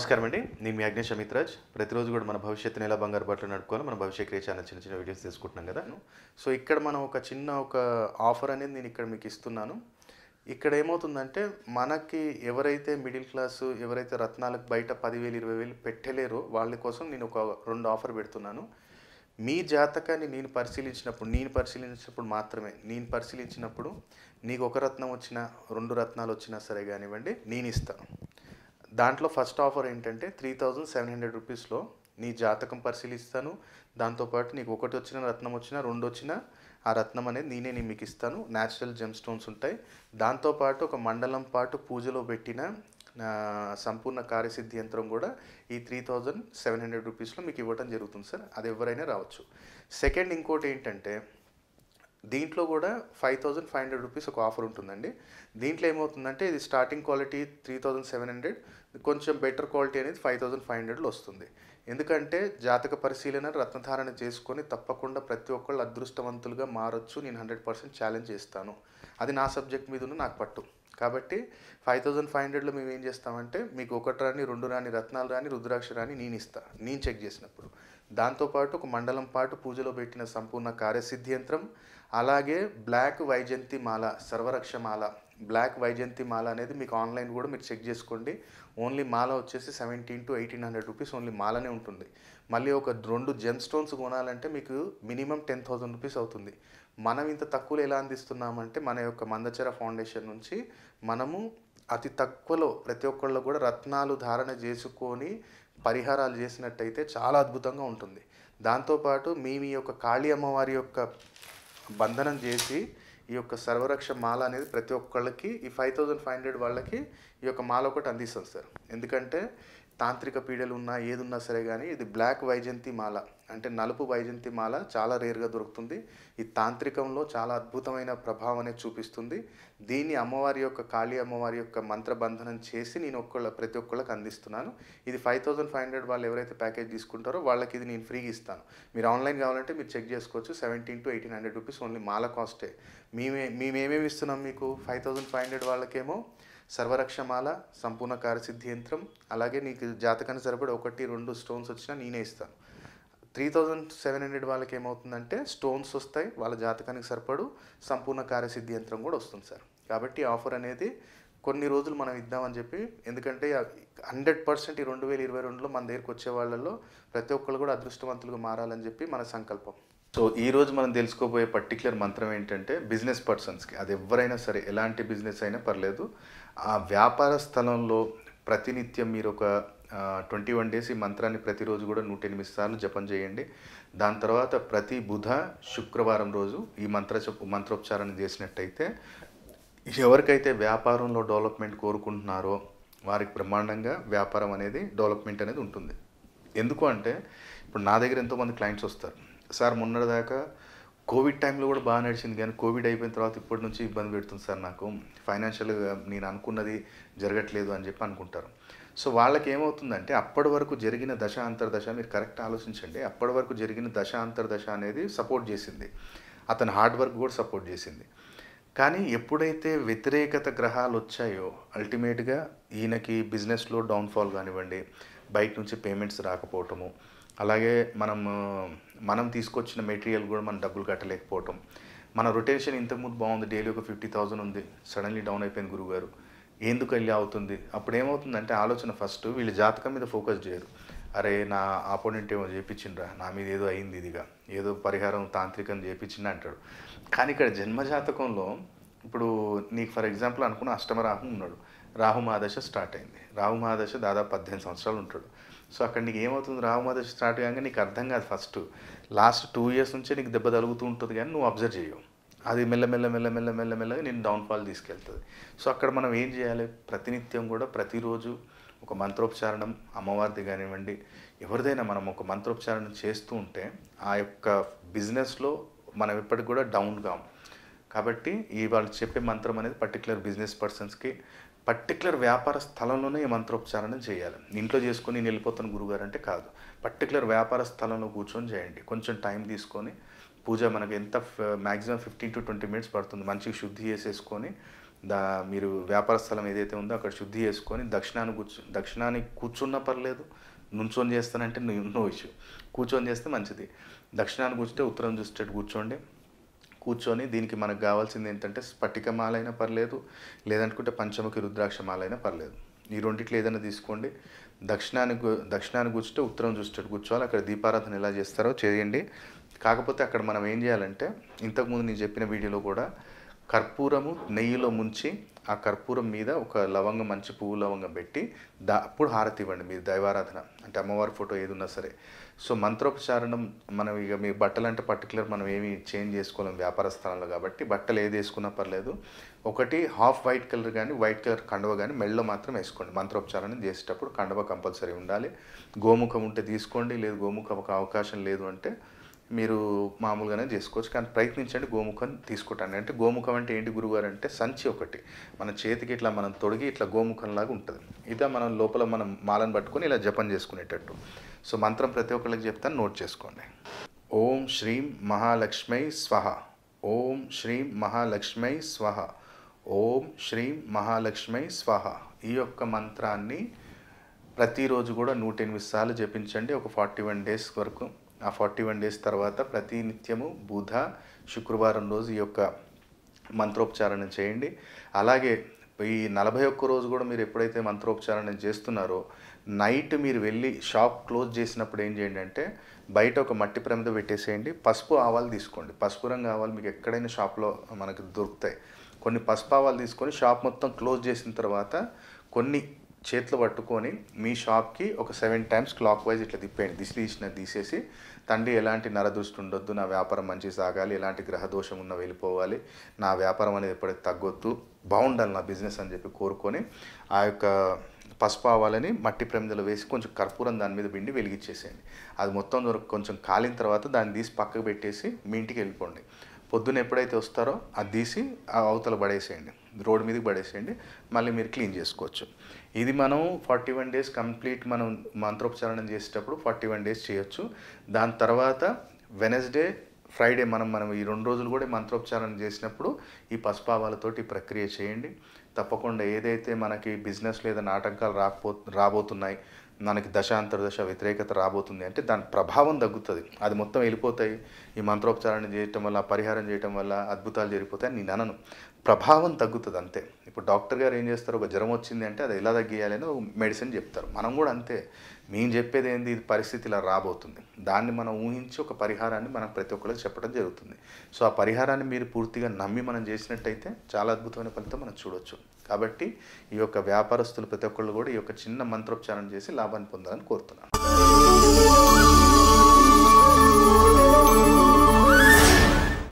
నమస్కారం అండి నేను మీ అగ్నేష్ అమిత్రాజ్ ప్రతిరోజు కూడా మన భవిష్యత్తుని ఎలా బంగారు బట్టలు నడుపుకోవాలి మన భవిష్య క్రియ ఛానల్ చిన్న చిన్న వీడియోస్ తీసుకుంటున్నాం కదా సో ఇక్కడ మనం ఒక చిన్న ఒక ఆఫర్ అనేది నేను ఇక్కడ మీకు ఇస్తున్నాను ఇక్కడ ఏమవుతుందంటే మనకి ఎవరైతే మిడిల్ క్లాసు ఎవరైతే రత్నాలకు బయట పదివేలు ఇరవై వేలు పెట్టలేరో వాళ్ళ కోసం నేను ఒక రెండు ఆఫర్ పెడుతున్నాను మీ జాతకాన్ని నేను పరిశీలించినప్పుడు నేను పరిశీలించినప్పుడు మాత్రమే నేను పరిశీలించినప్పుడు నీకు ఒక రత్నం వచ్చినా రెండు రత్నాలు వచ్చినా సరే కానివ్వండి నేను ఇస్తాను దాంట్లో ఫస్ట్ ఆఫర్ ఏంటంటే త్రీ థౌజండ్ సెవెన్ హండ్రెడ్ రూపీస్లో నీ జాతకం పరిశీలిస్తాను దాంతోపాటు నీకు ఒకటి వచ్చిన రత్నం వచ్చిన రెండు వచ్చిన ఆ రత్నం అనేది నేనే నేను మీకు ఇస్తాను న్యాచురల్ జెమ్ స్టోన్స్ ఉంటాయి దాంతోపాటు ఒక మండలం పాటు పూజలో పెట్టిన సంపూర్ణ కార్యసిద్ధి యంత్రం కూడా ఈ త్రీ థౌజండ్ సెవెన్ హండ్రెడ్ రూపీస్లో మీకు ఇవ్వడం జరుగుతుంది సార్ అది ఎవరైనా రావచ్చు సెకండ్ ఇంకోటి ఏంటంటే దీంట్లో కూడా five thousand five hundred rupees ఒక ఆఫర్ ఉంటుందండి దీంట్లో ఏమవుతుందంటే ఇది starting quality three thousand seven hundred కొంచెం బెటర్ క్వాలిటీ అనేది ఫైవ్ థౌజండ్ ఫైవ్ హండ్రెడ్లో వస్తుంది ఎందుకంటే జాతక పరిశీలన రత్నధారణ చేసుకొని తప్పకుండా ప్రతి ఒక్కళ్ళు అదృష్టవంతులుగా మారొచ్చు నేను హండ్రెడ్ పర్సెంట్ ఛాలెంజ్ చేస్తాను అది నా సబ్జెక్ట్ మీద ఉన్న నాకు పట్టు కాబట్టి ఫైవ్ థౌజండ్ ఫైవ్ హండ్రెడ్లో మేము ఏం చేస్తామంటే మీకు ఒకటి రాని రెండు రాని రత్నాలు రాని రుద్రాక్ష రాని నేను ఇస్తా నేను చెక్ చేసినప్పుడు దాంతోపాటు ఒక మండలం పాటు పూజలో పెట్టిన సంపూర్ణ కార్యసిద్ధి యంత్రం అలాగే బ్లాక్ వైజంతి మాల సర్వరక్ష మాల బ్లాక్ వైజంతి మాల అనేది మీకు ఆన్లైన్ కూడా మీరు చెక్ చేసుకోండి ఓన్లీ మాల వచ్చేసి seventeen to eighteen hundred rupees only మాలనే ఉంటుంది మళ్ళీ ఒక రెండు జెమ్ స్టోన్స్ కొనాలంటే మీకు మినిమం టెన్ థౌసండ్ రూపీస్ అవుతుంది మనం ఇంత తక్కువలో ఎలా అందిస్తున్నామంటే మన యొక్క మందచర ఫౌండేషన్ నుంచి మనము అతి తక్కువలో ప్రతి ఒక్కళ్ళు కూడా రత్నాలు ధారణ చేసుకొని పరిహారాలు చేసినట్టయితే చాలా అద్భుతంగా ఉంటుంది దాంతోపాటు మీ మీ యొక్క కాళీ అమ్మవారి యొక్క బంధనం చేసి ఈ యొక్క సర్వరక్ష మాల అనేది ప్రతి ఒక్కళ్ళకి ఈ ఫైవ్ థౌజండ్ ఫైవ్ హండ్రెడ్ వాళ్ళకి ఈ యొక్క మాల ఒకటి అందిస్తాం సార్ ఎందుకంటే తాంత్రిక పీడలు ఉన్నా ఏదున్నా సరే కానీ ఇది బ్లాక్ వైజంతి మాల అంటే నలుపు వైజంతి మాల చాలా రేర్గా దొరుకుతుంది ఈ తాంత్రికంలో చాలా అద్భుతమైన ప్రభావం అనేది చూపిస్తుంది దీన్ని అమ్మవారి యొక్క కాళీ అమ్మవారి యొక్క మంత్రబంధనం చేసి నేను ఒక్కళ్ళ ప్రతి ఒక్కళ్ళకి అందిస్తున్నాను ఇది ఫైవ్ థౌజండ్ ఫైవ్ హండ్రెడ్ వాళ్ళు ఎవరైతే ప్యాకేజ్ తీసుకుంటారో వాళ్ళకి ఇది నేను ఫ్రీగా ఇస్తాను మీరు ఆన్లైన్ కావాలంటే మీరు చెక్ చేసుకోవచ్చు seventeen to eighteen hundred rupees only మాల కాస్టే మేమే మేమేమేమి ఇస్తున్నాం మీకు ఫైవ్ థౌజండ్ ఫైవ్ హండ్రెడ్ వాళ్ళకేమో సర్వరక్షమాల సంపూర్ణ కార్యసిద్ధి యంత్రం అలాగే నీకు జాతకాన్ని సరిపడి ఒకటి రెండు స్టోన్స్ వచ్చినా నేనే ఇస్తాను త్రీ థౌజండ్ సెవెన్ హండ్రెడ్ వాళ్ళకి ఏమవుతుందంటే స్టోన్స్ వస్తాయి వాళ్ళ జాతకానికి సరిపడు సంపూర్ణ కార్యసిద్ధి యంత్రం కూడా వస్తుంది సార్ కాబట్టి ఆఫర్ అనేది కొన్ని రోజులు మనం ఇద్దామని చెప్పి ఎందుకంటే హండ్రెడ్ పర్సెంట్ ఈ రెండు వేల ఇరవై రెండులో మన దగ్గరికి వచ్చే వాళ్ళలో ప్రతి ఒక్కరు కూడా అదృష్టవంతులుగా మారాలని చెప్పి మన సంకల్పం సో ఈ రోజు మనం తెలుసుకోబోయే పర్టికులర్ మంత్రం ఏంటంటే బిజినెస్ పర్సన్స్కి అది ఎవరైనా సరే ఎలాంటి బిజినెస్ అయినా పర్లేదు ఆ వ్యాపార స్థలంలో ప్రతినిత్యం మీరు ఒక ట్వంటీ వన్ డేస్ ఈ మంత్రాన్ని ప్రతిరోజు కూడా నూట ఎనిమిది సార్లు జపం చేయండి దాని తర్వాత ప్రతి బుధ శుక్రవారం రోజు ఈ మంత్ర మంత్రోపచారాన్ని చేసినట్టయితే ఎవరికైతే వ్యాపారంలో డెవలప్మెంట్ కోరుకుంటున్నారో వారికి బ్రహ్మాండంగా వ్యాపారం అనేది డెవలప్మెంట్ అనేది ఉంటుంది ఎందుకు అంటే ఇప్పుడు నా దగ్గర ఎంతోమంది క్లయింట్స్ వస్తారు సార్ మొన్నటిదాకా కోవిడ్ టైంలో కూడా బాగా నడిచింది కానీ కోవిడ్ అయిపోయిన తర్వాత ఇప్పటి నుంచి ఇబ్బంది పెడుతుంది సార్ నాకు ఫైనాన్షియల్గా నేను అనుకున్నది జరగట్లేదు అని చెప్పి అనుకుంటారు సో వాళ్ళకి ఏమవుతుందంటే అప్పటి వరకు జరిగిన దశ అంతర్దశ మీరు కరెక్ట్ ఆలోచించండి అప్పటి వరకు జరిగిన దశ అంతర్దశ అనేది సపోర్ట్ చేసింది అతని హార్డ్ వర్క్ కూడా సపోర్ట్ చేసింది కానీ ఎప్పుడైతే వ్యతిరేకత గ్రహాలు వచ్చాయో అల్టిమేట్గా ఈయనకి బిజినెస్లో డౌన్ఫాల్ కానివ్వండి బయట నుంచి పేమెంట్స్ రాకపోవటము అలాగే మనం మనం తీసుకొచ్చిన మెటీరియల్ కూడా మనం డబ్బులు కట్టలేకపోవటం మన రొటేషన్ ఇంతకుముందు బాగుంది డైలీ ఒక ఫిఫ్టీ థౌజండ్ ఉంది సడన్లీ డౌన్ అయిపోయింది గురువుగారు ఎందుకు వెళ్ళి అవుతుంది అప్పుడు ఏమవుతుందంటే ఆలోచన ఫస్ట్ వీళ్ళు జాతకం మీద ఫోకస్ చేయరు అరే నా ఆపోనెంట్ ఏమో చేయించిండ్రా నా మీద ఏదో అయింది ఇదిగా ఏదో పరిహారం తాంత్రికం చేయించిండ అంటాడు కానీ ఇక్కడ జన్మజాతకంలో ఇప్పుడు నీకు ఫర్ ఎగ్జాంపుల్ అనుకున్న అష్టమ రాహు ఉన్నాడు రాహు మహాదశ స్టార్ట్ అయింది రాహు మహాదశ దాదాపు పద్దెనిమిది సంవత్సరాలు ఉంటాడు సో అక్కడ నీకు ఏమవుతుంది రామమాధ స్టార్ట్ కాగానే నీకు అర్థం కాదు ఫస్ట్ లాస్ట్ టూ ఇయర్స్ నుంచే నీకు దెబ్బ తలుగుతూ ఉంటుంది కానీ నువ్వు అబ్జర్వ్ చేయవు అది మెల్ల మెల్ల మెల్ల మెల్ల మెల్ల మెల్లగా నేను డౌన్ఫాల్ తీసుకెళ్తుంది సో అక్కడ మనం ఏం చేయాలి ప్రతినిత్యం కూడా ప్రతిరోజు ఒక మంత్రోపచారణం అమ్మవారిది కానివ్వండి ఎవరిదైనా మనం ఒక మంత్రోపచారణ చేస్తూ ఉంటే ఆ యొక్క బిజినెస్లో మనం ఇప్పటికి కూడా డౌన్ కాము కాబట్టి ఈ వాళ్ళు చెప్పే మంత్రం అనేది పర్టికులర్ బిజినెస్ పర్సన్స్కి పర్టికులర్ వ్యాపార స్థలంలోనే ఈ మంత్రోపచారణ చేయాలి ఇంట్లో చేసుకొని నేను వెళ్ళిపోతాను గురుగారు అంటే కాదు పర్టికులర్ వ్యాపార స్థలంలో కూర్చొని చేయండి కొంచెం టైం తీసుకొని పూజ మనకు ఎంత maximum fifteen to twenty minutes పడుతుంది మంచిగా శుద్ధి చేసేసుకొని దా మీరు వ్యాపార స్థలం ఏదైతే ఉందో అక్కడ శుద్ధి చేసుకొని దక్షిణాన్ని కూర్చు దక్షిణాన్ని కూర్చున్నా పర్లేదు నుంచొని చేస్తానంటే నో ఇష్యూ కూర్చొని చేస్తే మంచిది దక్షిణాన్ని కూర్చుంటే ఉత్తరం చూసేటట్టు కూర్చోండి కూర్చొని దీనికి మనకు కావాల్సింది ఏంటంటే స్ఫటికమాలైనా పర్లేదు లేదనుకుంటే పంచముఖి రుద్రాక్ష మాలైనా పర్లేదు ఈ రెండిట్లో ఏదైనా తీసుకోండి దక్షిణానికి దక్షిణాన్ని కూర్చుంటే ఉత్తరం చూసేటట్టు కూర్చోవాలి అక్కడ దీపారాధన ఎలా చేస్తారో చేయండి కాకపోతే అక్కడ మనం ఏం చేయాలంటే ఇంతకుముందు నేను చెప్పిన వీడియోలో కూడా కర్పూరము నెయ్యిలో ముంచి ఆ కర్పూరం మీద ఒక లవంగం మంచి పువ్వు లవంగం పెట్టి దా అప్పుడు హారతి ఇవ్వండి మీరు దైవారాధన అంటే అమ్మవారి ఫోటో ఏది ఉన్నా సరే సో మంత్రోపచారణం మనం ఇక మీ బట్టలు అంటే పర్టికులర్ మనం ఏమి చేంజ్ చేసుకోలేము వ్యాపార స్థలంలో కాబట్టి బట్టలు ఏది వేసుకున్నా పర్లేదు ఒకటి హాఫ్ వైట్ కలర్ కానీ వైట్ కలర్ కండవ కానీ మెళ్ళలో మాత్రం వేసుకోండి మంత్రోపచారణం చేసేటప్పుడు కండవ కంపల్సరీ ఉండాలి గోముఖం ఉంటే తీసుకోండి లేదు గోముఖం ఒక అవకాశం లేదు అంటే మీరు మామూలుగానే చేసుకోవచ్చు కానీ ప్రయత్నించండి గోముఖం తీసుకుంటాను అంటే గోముఖం అంటే ఏంటి గురుగారు అంటే సంచి ఒకటి మన చేతికి ఇట్లా మనం తొడిగి ఇట్లా గోముఖంలాగా ఉంటుంది ఇదా మనం లోపల మనం మాలను పట్టుకొని ఇలా జపం చేసుకునేటట్టు సో మంత్రం ప్రతి ఒక్కళ్ళకి చెప్తాను నోట్ చేసుకోండి ఓం శ్రీం మహాలక్ష్మై స్వహ ఓం శ్రీం మహాలక్ష్మై స్వహ ఓం శ్రీం మహాలక్ష్మై స్వహ ఈ యొక్క మంత్రాన్ని ప్రతిరోజు కూడా నూట ఎనిమిది సార్లు జపించండి ఒక ఫార్టీ వన్ డేస్ వరకు ఆ ఫార్టీ వన్ డేస్ తర్వాత ప్రతి నిత్యము బుధ శుక్రవారం రోజు ఈ యొక్క మంత్రోపచారణ చేయండి అలాగే ఈ నలభై ఒక్క రోజు కూడా మీరు ఎప్పుడైతే మంత్రోపచారణ చేస్తున్నారో నైట్ మీరు వెళ్ళి షాప్ క్లోజ్ చేసినప్పుడు ఏం చేయండి అంటే బయట ఒక మట్టి ప్రమిద పెట్టేసేయండి పసుపు ఆవాలు తీసుకోండి పసుపు రంగు ఆవాలు మీకు ఎక్కడైనా షాప్లో మనకు దొరుకుతాయి కొన్ని పసుపు ఆవాలు తీసుకొని షాప్ మొత్తం క్లోజ్ చేసిన తర్వాత కొన్ని చేతులు పట్టుకొని మీ షాప్కి ఒక సెవెన్ టైమ్స్ క్లాక్ వైజ్ ఇట్లా తిప్పేయండి దిశలు ఇచ్చిన తీసేసి తండ్రి ఎలాంటి నరదృష్టి ఉండొద్దు నా వ్యాపారం మంచి సాగాలి ఎలాంటి గ్రహదోషం ఉన్న వెళ్ళిపోవాలి నా వ్యాపారం అనేది ఎప్పటికీ తగ్గొద్దు బాగుండాలి నా బిజినెస్ అని చెప్పి కోరుకొని ఆ యొక్క పసుపు ఆవాలని మట్టి ప్రమిదలో వేసి కొంచెం కర్పూరం దాని మీద పిండి వెలిగించేసేయండి అది మొత్తం దొరకు కొంచెం కాలిన తర్వాత దాన్ని తీసి పక్కకు పెట్టేసి మీ ఇంటికి వెళ్ళిపోండి పొద్దున్న ఎప్పుడైతే వస్తారో అది తీసి అవతల పడేసేయండి రోడ్డు మీదకి పడేసేయండి మళ్ళీ మీరు క్లీన్ చేసుకోవచ్చు ఇది మనం ఫార్టీ వన్ డేస్ కంప్లీట్ మనం మంత్రోపచారణం చేసేటప్పుడు ఫార్టీ వన్ డేస్ చేయొచ్చు దాని తర్వాత వెనస్డే ఫ్రైడే మనం మనం ఈ రెండు రోజులు కూడా మంత్రోపచారణ చేసినప్పుడు ఈ పసుపావాలతోటి ప్రక్రియ చేయండి తప్పకుండా ఏదైతే మనకి బిజినెస్ లేదా నాటకాలు రాకపో రాబోతున్నాయి మనకి దశాంతర్దశ వ్యతిరేకత రాబోతుంది అంటే దాని ప్రభావం తగ్గుతుంది అది మొత్తం వెళ్ళిపోతాయి ఈ మంత్రోపచారాన్ని చేయటం వల్ల పరిహారం చేయటం వల్ల అద్భుతాలు జరిగిపోతాయి నేను అనను ప్రభావం తగ్గుతుంది అంతే ఇప్పుడు డాక్టర్ గారు ఏం చేస్తారు ఒక జ్వరం వచ్చింది అంటే అది ఎలా అని మెడిసిన్ చెప్తారు మనం కూడా అంతే మేము చెప్పేది ఏంది ఇది పరిస్థితి ఇలా రాబోతుంది దాన్ని మనం ఊహించి ఒక పరిహారాన్ని మనం ప్రతి ఒక్కరికి చెప్పడం జరుగుతుంది సో ఆ పరిహారాన్ని మీరు పూర్తిగా నమ్మి మనం చేసినట్టయితే చాలా అద్భుతమైన ఫలితం మనం చూడొచ్చు కాబట్టి ఈ యొక్క వ్యాపారస్తులు ప్రతి ఒక్కళ్ళు కూడా ఈ యొక్క చిన్న మంత్రోచ్చారణ చేసి లాభాన్ని పొందాలని కోరుతున్నాను